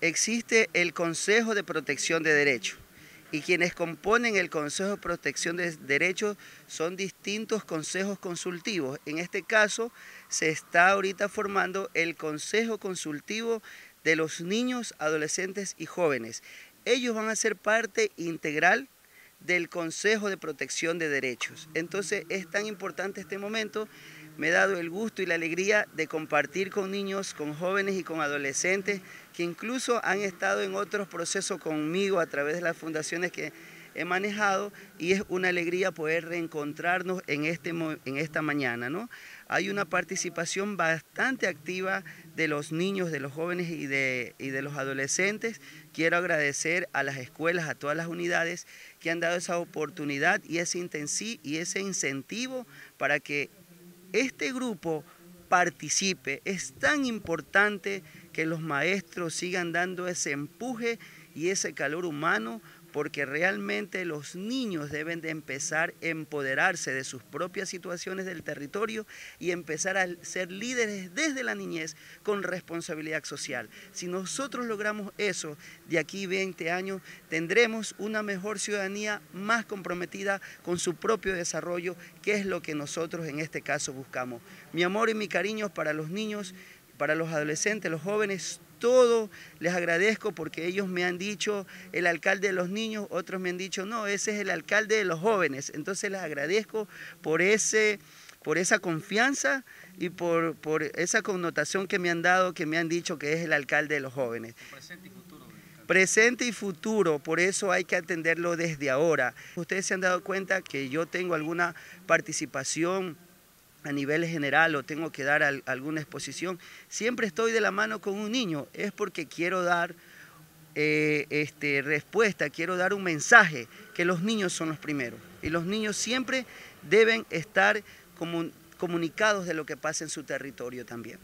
existe el Consejo de Protección de Derechos y quienes componen el Consejo de Protección de Derechos son distintos consejos consultivos. En este caso, se está ahorita formando el Consejo Consultivo de los Niños, Adolescentes y Jóvenes. Ellos van a ser parte integral del Consejo de Protección de Derechos. Entonces, es tan importante este momento me he dado el gusto y la alegría de compartir con niños, con jóvenes y con adolescentes que incluso han estado en otros procesos conmigo a través de las fundaciones que he manejado y es una alegría poder reencontrarnos en, este, en esta mañana. ¿no? Hay una participación bastante activa de los niños, de los jóvenes y de, de los adolescentes. Quiero agradecer a las escuelas, a todas las unidades que han dado esa oportunidad y ese, y ese incentivo para que este grupo participe. Es tan importante que los maestros sigan dando ese empuje y ese calor humano porque realmente los niños deben de empezar a empoderarse de sus propias situaciones del territorio y empezar a ser líderes desde la niñez con responsabilidad social. Si nosotros logramos eso, de aquí 20 años tendremos una mejor ciudadanía más comprometida con su propio desarrollo, que es lo que nosotros en este caso buscamos. Mi amor y mi cariño para los niños, para los adolescentes, los jóvenes, todo les agradezco porque ellos me han dicho el alcalde de los niños, otros me han dicho no, ese es el alcalde de los jóvenes. Entonces les agradezco por, ese, por esa confianza y por, por esa connotación que me han dado, que me han dicho que es el alcalde de los jóvenes. Presente y futuro. Presente y futuro, por eso hay que atenderlo desde ahora. Ustedes se han dado cuenta que yo tengo alguna participación a nivel general o tengo que dar alguna exposición, siempre estoy de la mano con un niño, es porque quiero dar eh, este, respuesta, quiero dar un mensaje, que los niños son los primeros. Y los niños siempre deben estar comunicados de lo que pasa en su territorio también.